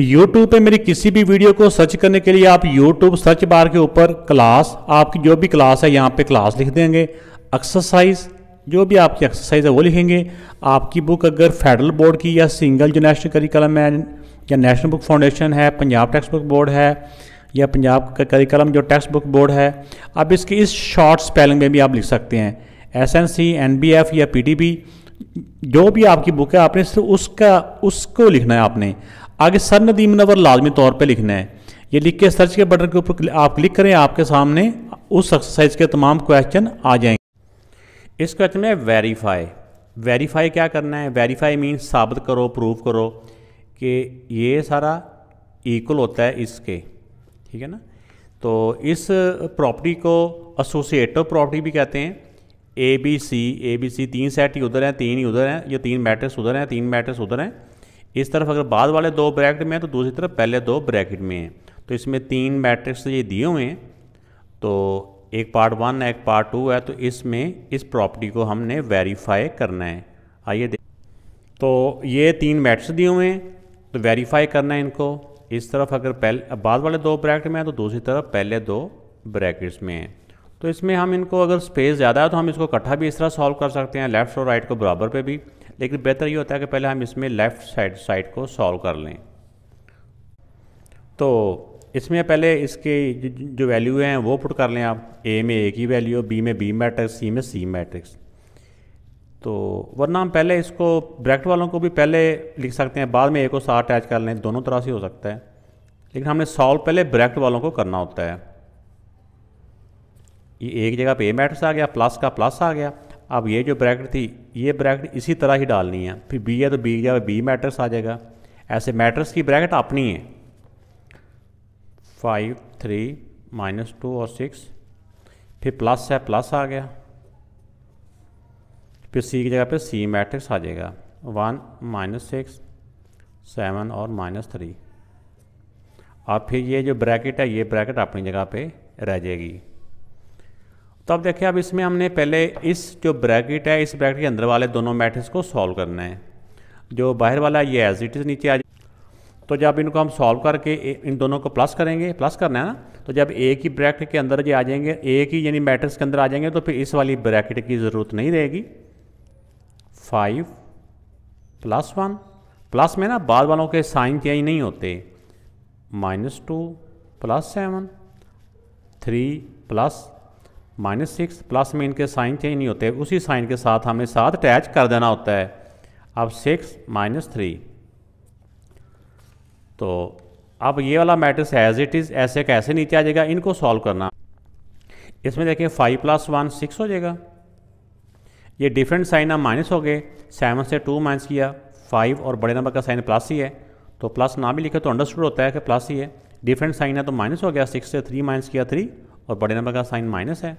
YouTube पे मेरी किसी भी वीडियो को सर्च करने के लिए आप YouTube सर्च बार के ऊपर क्लास आपकी जो भी क्लास है यहाँ पे क्लास लिख देंगे एक्सरसाइज जो भी आपकी एक्सरसाइज है वो लिखेंगे आपकी बुक अगर फेडरल बोर्ड की या सिंगल जो नेशनल करिकलम है या नेशनल बुक फाउंडेशन है पंजाब टेक्स्ट बुक बोर्ड है या पंजाब का करिकलम जो टेक्स्ट बुक बोर्ड है आप इसकी इस शॉर्ट स्पेलिंग में भी आप लिख सकते हैं S N C N B F या पी टी बी जो भी आपकी बुक है आपने सिर्फ उसका उसको लिखना है आपने आगे सर नदीम नवर लाजमी तौर पर लिखना है ये लिख के सर्च के बटन के ऊपर आप क्लिक करें आपके सामने उस एक्सरसाइज के तमाम क्वेश्चन आ जाएंगे इस क्वेश्चन में वेरीफाई वेरीफाई क्या करना है वेरीफाई मीन्स साबित करो प्रूव करो कि ये सारा इक्वल होता है इसके ठीक है ना तो इस प्रॉपर्टी को एसोसिएटिव प्रॉपर्टी भी कहते हैं ए बी सी ए बी सी तीन सेट ही उधर हैं तीन ही उधर हैं ये तीन मैट्रिक्स उधर हैं तीन मैट्रिक्स उधर हैं इस तरफ अगर बाद वाले दो ब्रैकेट में है तो दूसरी तरफ पहले दो ब्रैकेट में है तो इसमें तीन मैट्रिक्स ये दिए हुए हैं तो एक पार्ट वन है एक पार्ट टू है तो इसमें इस प्रॉपर्टी को हमने वेरीफाई करना है आइए देख तो ये तीन मैट्रिक्स दिए हुए हैं तो वेरीफाई करना है इनको इस तरफ अगर पहले बाद वाले दो ब्रैकेट में है तो दूसरी तरफ पहले दो ब्रैकेट्स में है तो इसमें हम इनको अगर स्पेस ज़्यादा है तो हम इसको इकट्ठा भी इस तरह सॉल्व कर सकते हैं लेफ्ट और राइट को बराबर पे भी लेकिन बेहतर ये होता है कि पहले हम इसमें लेफ़्ट साइड साइड को सॉल्व कर लें तो इसमें पहले इसके जो वैल्यू हैं वो पुट कर लें आप ए में ए की वैल्यू बी में बी मैट्रिक्स सी में सी मैट्रिक्स तो वरना हम पहले इसको ब्रैकेट वालों को भी पहले लिख सकते हैं बाद में ए को साथ अटैच कर लें दोनों तरह से हो सकता है लेकिन हमने सॉल्व पहले ब्रैकेट वालों को करना होता है ये एक जगह पे ए मैट्रिक्स आ गया प्लस का प्लस आ गया अब ये जो ब्रैकेट थी ये ब्रैकेट इसी तरह ही डालनी है फिर बी है तो बी या बी मैट्रिक्स आ जाएगा ऐसे मैट्रिक्स की ब्रैकेट अपनी है फाइव थ्री माइनस टू और सिक्स फिर प्लस है प्लस आ गया फिर सी की जगह पे सी मैट्रिक्स आ जाएगा वन माइनस सिक्स सेवन और माइनस थ्री और फिर ये जो ब्रैकेट है ये ब्रैकेट अपनी जगह पे रह जाएगी तो अब देखिए अब इसमें हमने पहले इस जो ब्रैकेट है इस ब्रैकेट के अंदर वाले दोनों मैट्रिक्स को सॉल्व करना है जो बाहर वाला ये एज इट इज़ नीचे आ तो जब इनको हम सॉल्व करके इन दोनों को प्लस करेंगे प्लस करना है ना तो जब एक ही ब्रैकेट के अंदर जो आ जाएंगे एक ही यानी मैट्रिक्स के अंदर आ जाएंगे तो फिर इस वाली ब्रैकेट की ज़रूरत नहीं रहेगी फाइव प्लस वन प्लस में ना बाद वालों के साइन चेंज नहीं होते minus two plus seven three plus minus six plus में इनके साइन चेंज नहीं होते उसी साइन के साथ हमने साथ अटैच कर देना होता है अब सिक्स माइनस थ्री तो अब ये वाला मैट्रिक्स एज इट इज़ ऐसे कैसे नीचे आ जाएगा इनको सॉल्व करना इसमें देखें फाइव प्लस वन सिक्स हो जाएगा ये डिफरेंट साइन अब माइनस हो गए सेवन से टू माइनस किया फाइव और बड़े नंबर का साइन प्लस ही है तो प्लस ना भी लिखे तो अंडरस्टूड होता है कि प्लस ही है डिफरेंट साइन है तो माइनस हो गया सिक्स से थ्री माइनस किया थ्री और बड़े नंबर का साइन माइनस है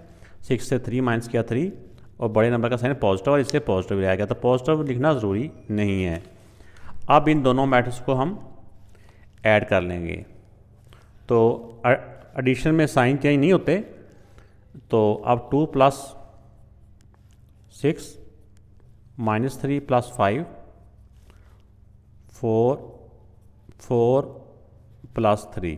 सिक्स से थ्री माइनस किया थ्री और बड़े नंबर का साइन पॉजिटिव और इससे पॉजिटिव लिया गया तो पॉजिटिव लिखना ज़रूरी नहीं है अब इन दोनों मैट्रिक्स को हम ऐड कर लेंगे तो एडिशन में साइन चेंज नहीं होते तो अब two plus six minus three plus five four four plus three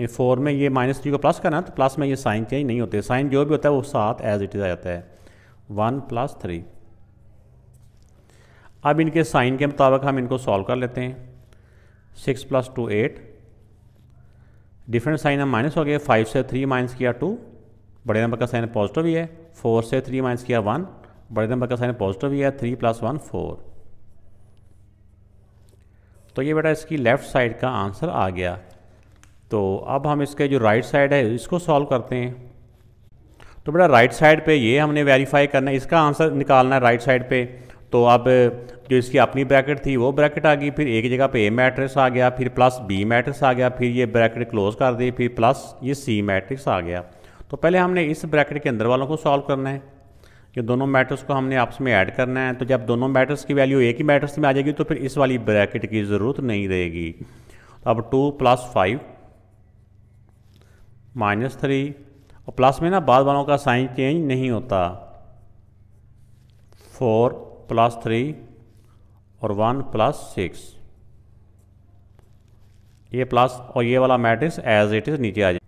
ये फोर में ये माइनस थ्री को प्लस करना तो प्लस में ये साइन चेंज नहीं होते साइन जो भी होता है वो साथ एज इट इज़ आ जाता है वन प्लस थ्री अब इनके साइन के मुताबिक हम इनको सॉल्व कर लेते हैं six plus two eight different sign हम माइनस हो गए फाइव से थ्री माइनस किया टू बड़े नंबर का साइन पॉजिटिव ही है फोर से थ्री माइनस किया वन बड़े नंबर का साइन पॉजिटिव ही है थ्री प्लस वन फोर तो ये बेटा इसकी लेफ़्ट साइड का आंसर आ गया तो अब हम इसके जो राइट साइड है इसको सॉल्व करते हैं तो बेटा राइट साइड पे ये हमने वेरीफाई करना है इसका आंसर निकालना है राइट साइड पे तो अब जो इसकी अपनी ब्रैकेट थी वो ब्रैकेट आ गई फिर एक जगह पे ए मैट्रिक्स आ गया फिर प्लस बी मैट्रिक्स आ गया फिर ये ब्रैकेट क्लोज कर दी फिर प्लस ये सी मैट्रिक्स आ गया तो पहले हमने इस ब्रैकेट के अंदर वालों को सॉल्व करना है ये दोनों मैट्रिक्स को हमने आपस में ऐड करना है तो जब दोनों मैट्रिक्स की वैल्यू एक ही मैट्रिक्स में आ जाएगी तो फिर इस वाली ब्रैकेट की ज़रूरत नहीं रहेगी अब two plus five minus three और प्लस में ना बाद वालों का साइन चेंज नहीं होता फोर प्लस थ्री और वन प्लस सिक्स ये प्लस और ये वाला मैट्रिक्स एज इट इज़ नीचे आ जाए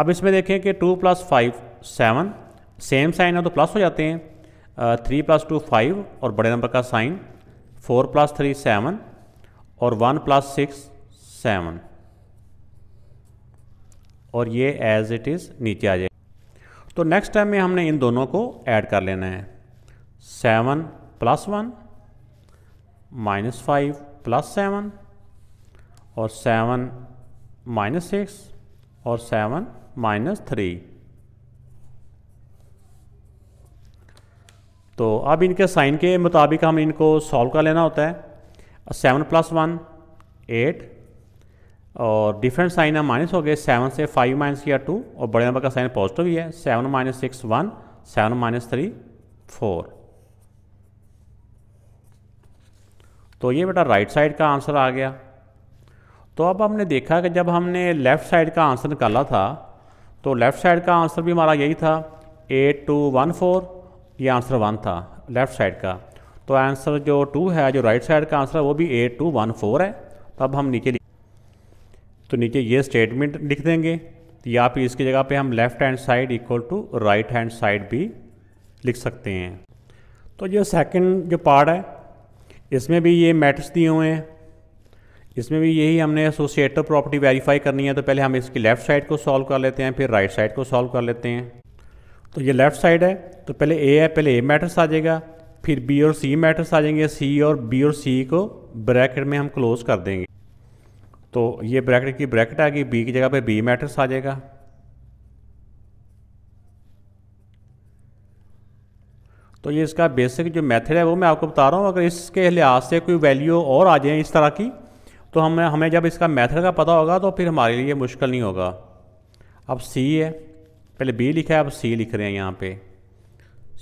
अब इसमें देखें कि two plus five seven same sign है तो प्लस हो जाते हैं थ्री प्लस टू फाइव और बड़े नंबर का sign four plus three seven और वन प्लस सिक्स सेवन और ये एज इट इज़ नीचे आ जाए तो नेक्स्ट टाइम में हमने इन दोनों को ऐड कर लेना है seven plus one minus five plus seven और सेवन माइनस सिक्स और सेवन माइनस थ्री तो अब इनके साइन के मुताबिक हम इनको सॉल्व कर लेना होता है सेवन प्लस वन एट और डिफरेंट साइन है माइनस हो गए सेवन से फाइव माइनस किया टू और बड़े नंबर का साइन पॉजिटिव ही है seven minus six one seven minus three four तो ये बेटा राइट साइड का आंसर आ गया तो अब हमने देखा कि जब हमने लेफ़्ट साइड का आंसर निकाला था तो लेफ़्ट साइड का आंसर भी हमारा यही था एट टू वन फोर ये आंसर वन था लेफ़्ट साइड का तो आंसर जो टू है जो राइट साइड का आंसर है वो भी एट टू वन फोर है तब तो हम नीचे तो नीचे ये स्टेटमेंट लिख देंगे तो या फिर इसकी जगह पे हम left hand side equal to right hand side भी लिख सकते हैं तो जो सेकंड जो पार्ट है इसमें भी ये मैट्रिक्स दिए हुए हैं इसमें भी यही हमने एसोसिएटर प्रॉपर्टी वेरीफाई करनी है तो पहले हम इसकी लेफ़्ट साइड को सॉल्व कर लेते हैं फिर राइट साइड को सॉल्व कर लेते हैं तो ये लेफ़्ट साइड है तो पहले ए है पहले ए मैट्रिक्स आ जाएगा फिर बी और सी मैट्रिक्स आ जाएंगे सी और बी और सी को ब्रैकेट में हम क्लोज कर देंगे तो ये ब्रैकेट की ब्रैकेट आ गई बी की जगह पे बी मैट्रिक्स आ जाएगा तो ये इसका बेसिक जो मेथड है वो मैं आपको बता रहा हूँ अगर इसके लिहाज से कोई वैल्यू और आ जाए इस तरह की तो हमें हमें जब इसका मेथड का पता होगा तो फिर हमारे लिए मुश्किल नहीं होगा अब सी है पहले बी लिखा है अब सी लिख रहे हैं यहाँ पे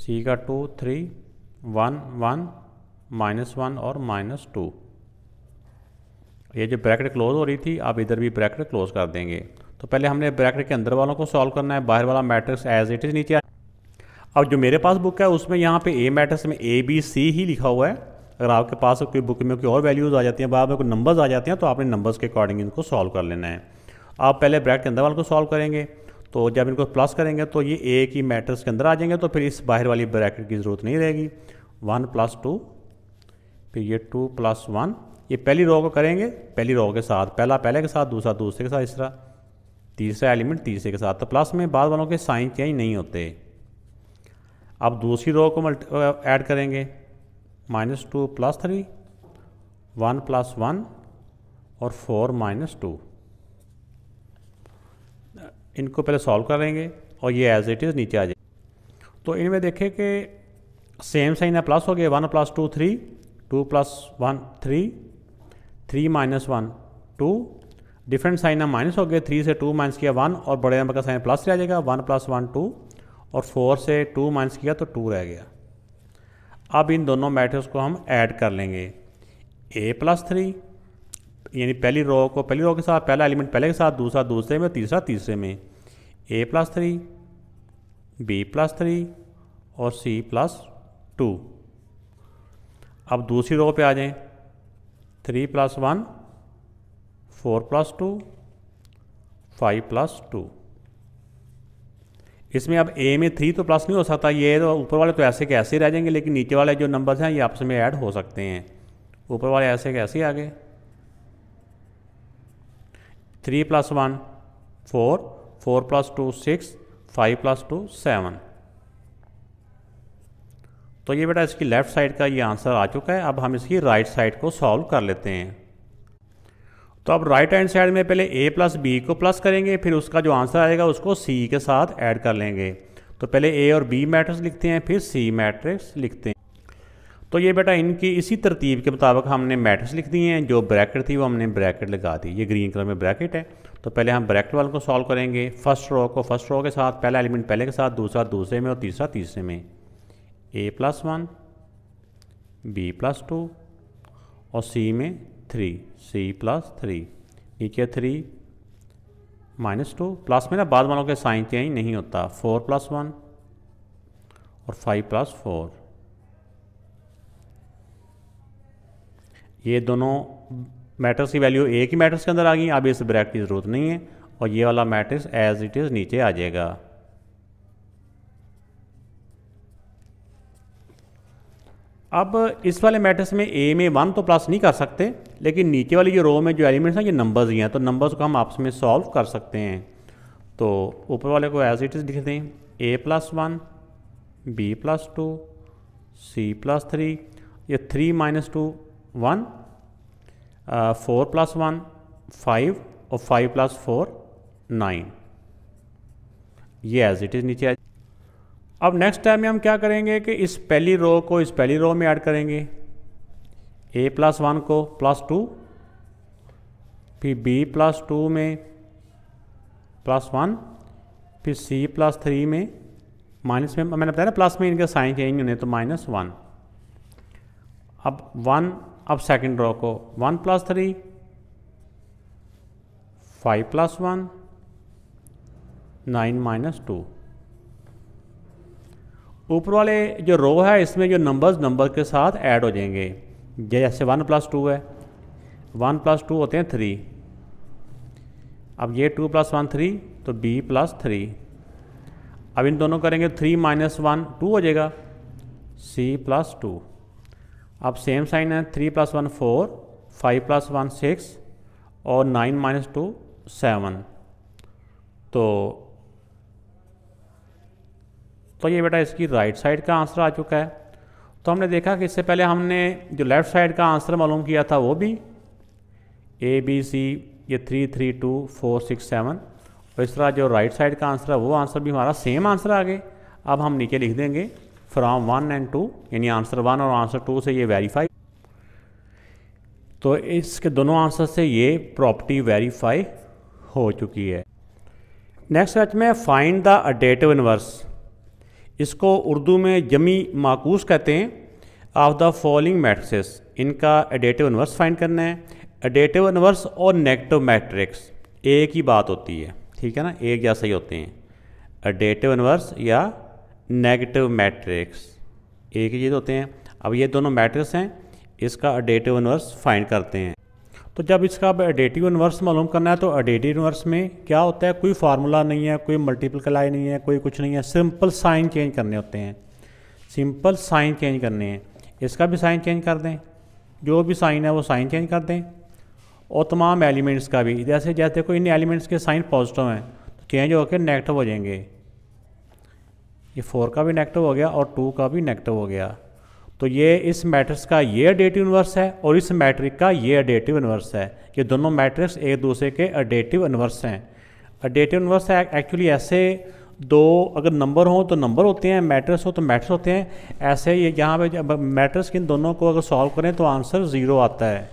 सी का two three one one minus one और माइनस टू ये जो ब्रैकेट क्लोज़ हो रही थी आप इधर भी ब्रैकेट क्लोज़ कर देंगे तो पहले हमने ब्रैकेट के अंदर वालों को सॉल्व करना है बाहर वाला मैट्रिक्स एज इट इज़ नीचे अब जो मेरे पास बुक है उसमें यहाँ पे ए मैट्रिक्स में ए बी सी ही लिखा हुआ है अगर आपके पास कोई बुक में कोई और वैल्यूज़ आ जाती हैं बाद में कोई नंबर्स आ जाते हैं तो आपने नंबर्स के अकॉर्डिंग इनको सॉल्व कर लेना है आप पहले ब्रैकेट के अंदर वालों को सॉल्व करेंगे तो जब इनको प्लस करेंगे तो ये ए की मैट्रिक्स के अंदर आ जाएंगे तो फिर इस बाहर वाली ब्रैकेट की ज़रूरत नहीं रहेगी वन प्लस टू फिर ये टू प्लस वन ये पहली रो को करेंगे पहली रो के साथ पहला पहले के साथ दूसरा दूसरे के साथ तीसरा तीसरा एलिमेंट तीसरे के साथ तो प्लस में बाद वालों के साइन चेंज नहीं होते अब दूसरी रो को ऐड करेंगे minus two plus three one plus one और फोर माइनस टू इनको पहले सॉल्व करेंगे और ये एज इट इज़ नीचे आ जाए तो इनमें देखें कि सेम साइन है प्लस हो गया one plus two three two plus one three three minus one two different sign है माइनस हो गए थ्री से टू माइनस किया वन और बड़े नंबर का साइन प्लस रह जाएगा वन प्लस वन टू और फोर से टू माइनस किया तो टू रह गया अब इन दोनों मैट्रिक्स को हम ऐड कर लेंगे ए प्लस थ्री यानी पहली रो को पहली रो के साथ पहला एलिमेंट पहले के साथ दूसरा दूसरे में तीसरा तीसरे में A plus three B plus three और सी प्लस टू अब दूसरी रो पे आ जाएं three plus one four plus two five plus two इसमें अब ए में थ्री तो प्लस नहीं हो सकता ये तो ऊपर वाले तो ऐसे के ऐसे रह जाएंगे लेकिन नीचे वाले जो नंबर्स हैं ये आपस में ऐड हो सकते हैं ऊपर वाले ऐसे के ऐसे आ गए three plus one four four plus two six five plus two seven तो ये बेटा इसकी लेफ़्ट साइड का ये आंसर आ चुका है अब हम इसकी राइट साइड को सॉल्व कर लेते हैं तो अब राइट हैंड साइड में पहले ए प्लस बी को प्लस करेंगे फिर उसका जो आंसर आएगा उसको सी के साथ ऐड कर लेंगे तो पहले ए और बी मैट्रिक्स लिखते हैं फिर सी मैट्रिक्स लिखते हैं तो ये बेटा इनकी इसी तरतीब के मुताबिक हमने मैट्रिक्स लिख दी हैं जो ब्रैकेट थी वो हमने ब्रैकेट लगा दी ये ग्रीन कलर में ब्रैकेट है तो पहले हम ब्रैकेट वाल को सॉल्व करेंगे फर्स्ट रो को फर्स्ट रो के साथ पहला एलिमेंट पहले के साथ दूसरा दूसरे में और तीसरा तीसरे में A plus one B plus two और सी में थ्री सी प्लस थ्री नीचे थ्री माइनस टू प्लस में ना बाद वालों के साइन तो ही नहीं होता फोर प्लस वन और फाइव प्लस फोर ये दोनों मैट्रिक्स की वैल्यू ए की मैट्रिक्स के अंदर आ गई अब इस ब्रैकेट की ज़रूरत नहीं है और ये वाला मैट्रिक्स एज इट इज़ नीचे आ जाएगा अब इस वाले मैट्रिक्स में ए में वन तो प्लस नहीं कर सकते लेकिन नीचे वाली जो रो में जो एलिमेंट्स हैं ये नंबर्स ही हैं तो नंबर्स को हम आपस में सॉल्व कर सकते हैं तो ऊपर वाले को एज इट इज़ लिख दें A plus one B plus two C plus three ये three minus two one four plus one five और फाइव प्लस फोर नाइन ये एज इट इज़ नीचे अब नेक्स्ट टाइम में हम क्या करेंगे कि इस पहली रो को इस पहली रो में ऐड करेंगे ए प्लस वन को प्लस टू फिर बी प्लस टू में प्लस वन फिर सी प्लस थ्री में माइनस में मैंने बताया ना प्लस में इनके साइन चेंज होने तो माइनस वन अब वन अब सेकंड रो को one plus three five plus one nine minus two ऊपर वाले जो रो है इसमें जो नंबर्स नंबर के साथ ऐड हो जाएंगे जैसे वन प्लस टू है वन प्लस टू होते हैं थ्री अब ये टू प्लस वन थ्री तो बी प्लस थ्री अब इन दोनों करेंगे थ्री माइनस वन टू हो जाएगा सी प्लस टू अब सेम साइन है three plus one four five plus one six और नाइन माइनस टू सेवन तो तो ये बेटा इसकी राइट साइड का आंसर आ चुका है तो हमने देखा कि इससे पहले हमने जो लेफ़्ट साइड का आंसर मालूम किया था वो भी ए बी सी ये three three two four six seven और इस तरह जो राइट साइड का आंसर है वो आंसर भी हमारा सेम आंसर आ गए अब हम नीचे लिख देंगे फ्राम वन एंड टू यानी आंसर वन और आंसर टू से ये वेरीफाई तो इसके दोनों आंसर से ये प्रॉपर्टी वेरीफाई हो चुकी है नेक्स्ट मैच में फाइंड द अडेटिव इनवर्स इसको उर्दू में जमी माकूस कहते हैं ऑफ द फॉलोइंग मैट्रिक्स इनका एडेटिव इनवर्स फाइंड करना है एडेटिव इनवर्स और नेगेटिव मैट्रिक्स एक ही बात होती है ठीक है ना एक जैसे ही होते हैं एडेटिव इनवर्स या नेगेटिव मैट्रिक्स एक ही चीज़ होते हैं अब ये दोनों मैट्रिक्स हैं इसका एडेटिव इनवर्स फाइंड करते हैं तो जब इसका अब एडेटिव इनवर्स मालूम करना है तो एडेटिव इनवर्स में क्या होता है कोई फार्मूला नहीं है कोई मल्टीपल कलाई नहीं है कोई कुछ नहीं है सिंपल साइन चेंज करने होते हैं सिंपल साइन चेंज करने हैं इसका भी साइन चेंज कर दें जो भी साइन है वो साइन चेंज कर दें और तमाम एलिमेंट्स का भी जैसे जैसे कोई इन एलिमेंट्स के साइन पॉजिटिव हैं तो चेंज होकर नेगेटिव हो जाएंगे ये फोर का भी नेगेटिव हो गया और टू का भी नेगेटिव हो गया तो ये इस मैट्रिक्स का ये अडेटिव इनवर्स है और इस मैट्रिक का ये अडेटिव इनवर्स है ये दोनों मैट्रिक्स एक दूसरे के अडेटिव इनवर्स हैं अडेटिव इनवर्स है एक्चुअली ऐसे दो अगर नंबर हो तो नंबर होते हैं मैट्रिक्स हो तो मैट्रिक्स होते हैं ऐसे ये यहाँ पे मैट्रिक्स इन दोनों को अगर सॉल्व करें तो आंसर ज़ीरो आता है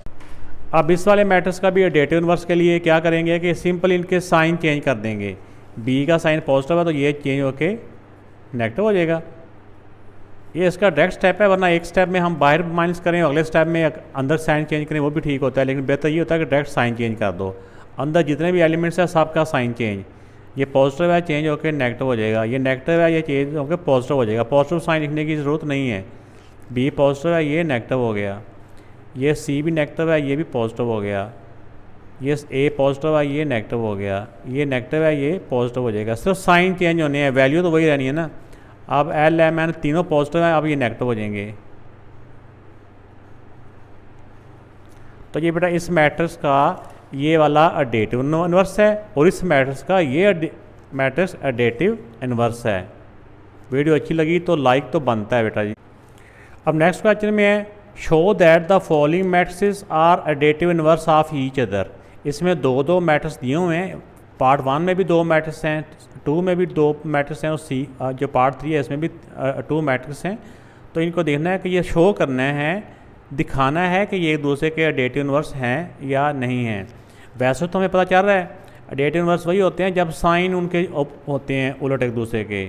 अब इस वाले मैट्रिक्स का भी अडेटिव इनवर्स के लिए क्या करेंगे कि सिंपल इनके साइन चेंज कर देंगे बी का साइन पॉजिटिव है तो ये चेंज होके नेगेटिव हो जाएगा ये इसका डायरेक्ट स्टेप है वरना एक स्टेप में हम बाहर माइनस करें अगले स्टेप में अंदर साइन चेंज करें वो भी ठीक होता है लेकिन बेहतर ये होता है कि डायरेक्ट साइन चेंज कर दो अंदर जितने भी एलिमेंट्स हैं सबका साइन चेंज ये पॉजिटिव है चेंज होकर नेगेटिव हो जाएगा ये नेगेटिव है ये चेंज होकर पॉजिटिव हो जाएगा पॉजिटिव साइन लिखने की ज़रूरत नहीं है बी पॉजिटिव है ये नेगेटिव हो गया ये सी भी नेगेटिव है ये भी पॉजिटिव हो गया ये ए पॉजिटिव है ये नेगेटिव हो गया ये नेगेटिव है ये पॉजिटिव हो जाएगा सिर्फ साइन चेंज होने हैं वैल्यू तो वही रहनी है ना अब एल एम एन तीनों पॉजिटिव हैं अब ये नेगेटिव हो जाएंगे तो ये बेटा इस मैट्रिक्स का ये वाला अडेटिव इन्वर्स है और इस मैट्रिक्स का ये मैट्रिक्स अडेटिव इन्वर्स है वीडियो अच्छी लगी तो लाइक तो बनता है बेटा जी अब नेक्स्ट क्वेश्चन में है show that the following matrix are additive inverse of each other इसमें दो दो मैट्रिक्स दिए हुए हैं पार्ट वन में भी दो मैट्रिक्स हैं टू में भी दो मैट्रिक्स हैं और सी जो पार्ट थ्री है इसमें भी टू मैट्रिक्स हैं तो इनको देखना है कि ये शो करना है दिखाना है कि ये एक दूसरे के डेट यूनिवर्स हैं या नहीं हैं वैसे तो हमें पता चल रहा है डेट यूनिवर्स वही होते हैं जब साइन उनके होते हैं उलट एक दूसरे के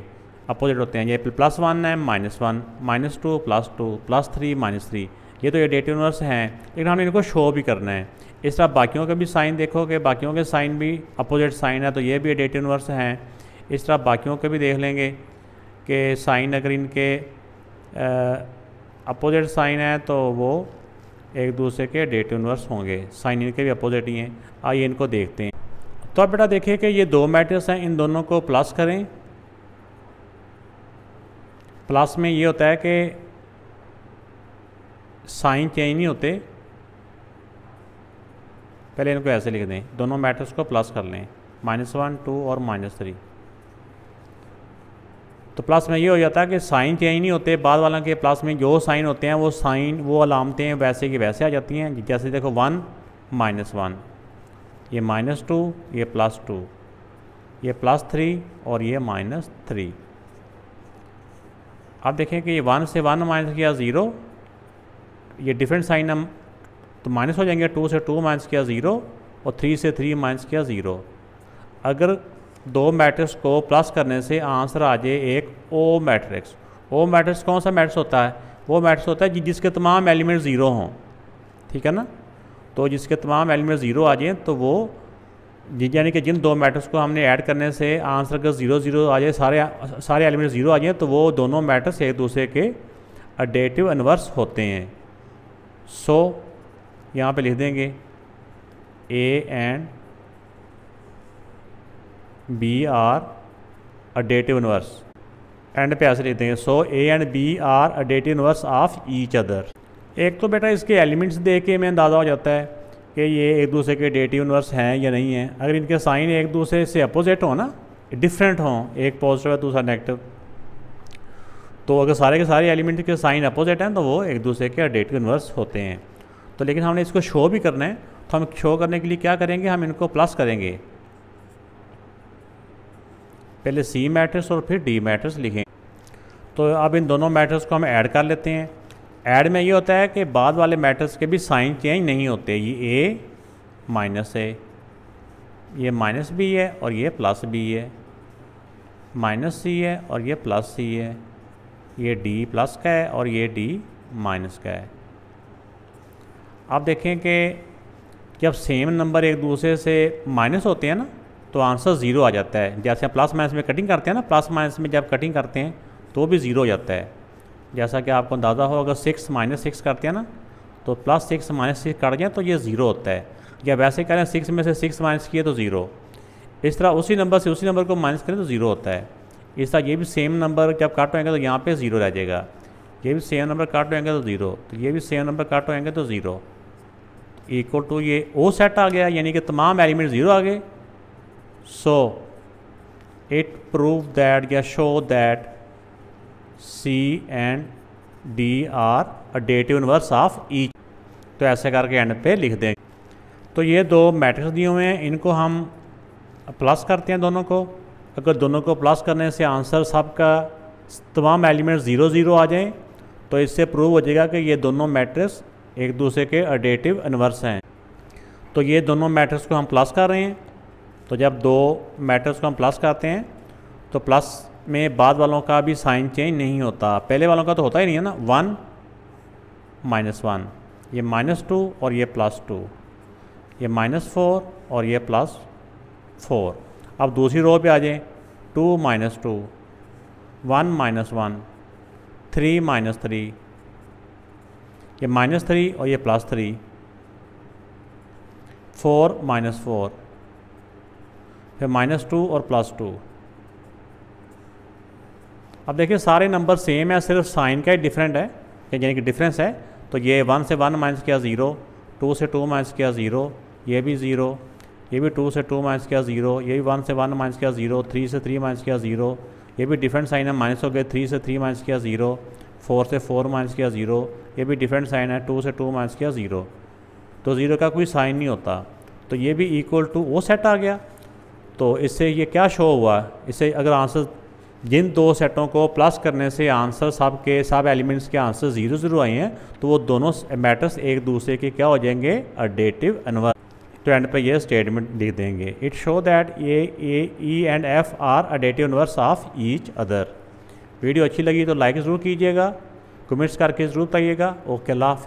अपोजिट होते हैं ये प्लस वन है minus one minus two plus two plus three minus three ये तो ये डेट यूनिवर्स हैं लेकिन हमने इनको शो भी करना है इस तरह बाकियों का भी साइन देखोगे बाकियों के साइन भी अपोजिट साइन है तो ये भी एडेट यूनिवर्स हैं इस तरह बाकियों के भी देख लेंगे कि साइन अगर इनके अपोजिट साइन है तो वो एक दूसरे के डेट यूनिवर्स होंगे साइन इनके भी अपोजिट ही हैं आइए इनको देखते हैं तो आप बेटा देखिए कि ये दो मैट्रिक्स हैं इन दोनों को प्लस करें प्लस में ये होता है कि साइन चेंज नहीं होते पहले इनको ऐसे लिख दें दोनों मैट्रिक्स को प्लस कर लें माइनस वन टू और माइनस थ्री तो प्लस में ये हो जाता है कि साइन चेंज नहीं होते बाद वाला के प्लस में जो साइन होते हैं वो साइन वो अलामतें वैसे की वैसे आ जाती हैं जैसे देखो वन माइनस वन ये माइनस टू ये प्लस टू ये प्लस थ्री और ये माइनस थ्री आप देखें कि ये वन से वन माइनस किया ज़ीरो ये डिफरेंट साइन हम तो माइनस हो जाएंगे टू से टू माइनस किया ज़ीरो और थ्री से थ्री माइनस किया ज़ीरो अगर दो मैट्रिक्स को प्लस करने से आंसर आ जाए एक ओ मैट्रिक्स ओ मैट्रिक्स कौन सा मैट्रिक्स होता है वो मैट्रिक्स होता है जिसके तमाम एलिमेंट ज़ीरो हों ठीक है ना तो जिसके तमाम एलिमेंट ज़ीरो आ जाएँ तो वो यानी कि जिन दो मैट्रिक्स को हमने ऐड करने से आंसर अगर ज़ीरो ज़ीरो आ जाए सारे सारे एलिमेंट ज़ीरो आ जाएँ तो वो दोनों मैट्रिक्स एक दूसरे के अडेटिव इनवर्स होते हैं सो so, यहाँ पे लिख देंगे A and B are additive inverse and पे ऐसे लिख देंगे so A and B are additive inverse of each other एक तो बेटा इसके एलिमेंट्स देख के मैं अंदाज़ा हो जाता है कि ये एक दूसरे के डेटिव इनवर्स हैं या नहीं हैं अगर इनके साइन एक दूसरे से अपोजिट हो ना डिफरेंट हों एक पॉजिटिव है दूसरा नेगेटिव तो अगर सारे के सारे एलिमेंट के साइन अपोजिट हैं तो वो एक दूसरे के डेटिव इनवर्स होते हैं तो लेकिन हमने इसको शो भी करना है तो हम शो करने के लिए क्या करेंगे हम इनको प्लस करेंगे पहले सी मैट्रिक्स और फिर डी मैट्रिक्स लिखें तो अब इन दोनों मैट्रिक्स को हम ऐड कर लेते हैं ऐड में ये होता है कि बाद वाले मैट्रिक्स के भी साइन चेंज नहीं होते ये ए माइनस है ये माइनस बी है और ये प्लस बी है माइनस सी है और ये प्लस सी है ये डी प्लस का है और ये डी माइनस का है आप देखें कि जब सेम नंबर एक दूसरे से माइनस होते हैं ना तो आंसर ज़ीरो आ जाता है जैसे प्लस माइनस में कटिंग करते हैं ना प्लस माइनस में जब कटिंग करते हैं तो भी ज़ीरो हो जाता है जैसा कि आपको अंदाज़ा हो अगर सिक्स माइनस सिक्स करते हैं ना तो plus six minus six cut जाए तो ये ज़ीरो होता है जब वैसे करें सिक्स में से सिक्स माइनस किए तो ज़ीरो इस तरह उसी नंबर से उसी नंबर को माइनस करें तो ज़ीरो होता है इस तरह ये भी सेम नंबर जब काट होएंगे तो यहाँ पे ज़ीरो रह जाएगा ये भी सेम नंबर काट होएंगे तो ज़ीरो तो ये भी सेम नंबर काट होएंगे तो ज़ीरो इक्वल टू ये ओ सेट आ गया यानी कि तमाम एलिमेंट ज़ीरो आ गए सो इट प्रूव दैट या show that C and D are additive inverse of E तो ऐसे करके एंड पे लिख दें तो ये दो मैट्रिक्स दिए हुए हैं इनको हम प्लस करते हैं दोनों को अगर दोनों को प्लस करने से आंसर सब का तमाम एलिमेंट ज़ीरो ज़ीरो आ जाएं तो इससे प्रूव हो जाएगा कि ये दोनों मैट्रिक्स एक दूसरे के अडेटिव अनवर्स हैं तो ये दोनों मैटर्स को हम प्लस कर रहे हैं तो जब दो मैटर्स को हम प्लस करते हैं तो प्लस में बाद वालों का भी साइन चेंज नहीं होता पहले वालों का तो होता ही नहीं है ना वन माइनस वन ये माइनस टू और ये प्लस टू ये माइनस फोर और ये प्लस फोर अब दूसरी रो पे आ जाए two minus two one minus one three minus three ये माइनस थ्री और ये plus three four minus four फिर माइनस टू और प्लस टू अब देखिए सारे नंबर सेम है सिर्फ साइन का ही डिफरेंट है यानी कि डिफरेंस है तो ये वन से वन माइनस किया ज़ीरो टू से टू माइनस किया ज़ीरो ये भी ज़ीरो ये भी टू से टू माइनस किया ज़ीरो ये भी वन से वन माइनस किया ज़ीरो थ्री से थ्री माइनस किया ज़ीरो ये भी डिफरेंट साइन है माइनस हो गए थ्री से थ्री माइनस किया ज़ीरो फोर से फोर माइनस किया ज़ीरो ये भी डिफरेंट साइन है टू से टू माइनस किया ज़ीरो तो ज़ीरो का कोई साइन नहीं होता तो ये भी इक्वल टू वो सेट आ गया तो इससे ये क्या शो हुआ इससे अगर आंसर जिन दो सेटों को प्लस करने से आंसर सब के सब एलिमेंट्स के आंसर ज़ीरो ज़ीरो आए हैं तो वो दोनों मैटर्स एक दूसरे के क्या हो जाएंगे अडेटिव अनवर तो एंड पर ये स्टेटमेंट लिख देंगे it show that A A E and F are additive inverse of each other video अच्छी लगी तो लाइक ज़रूर कीजिएगा कमेंट्स करके ज़रूर बताइएगा ओके लाफ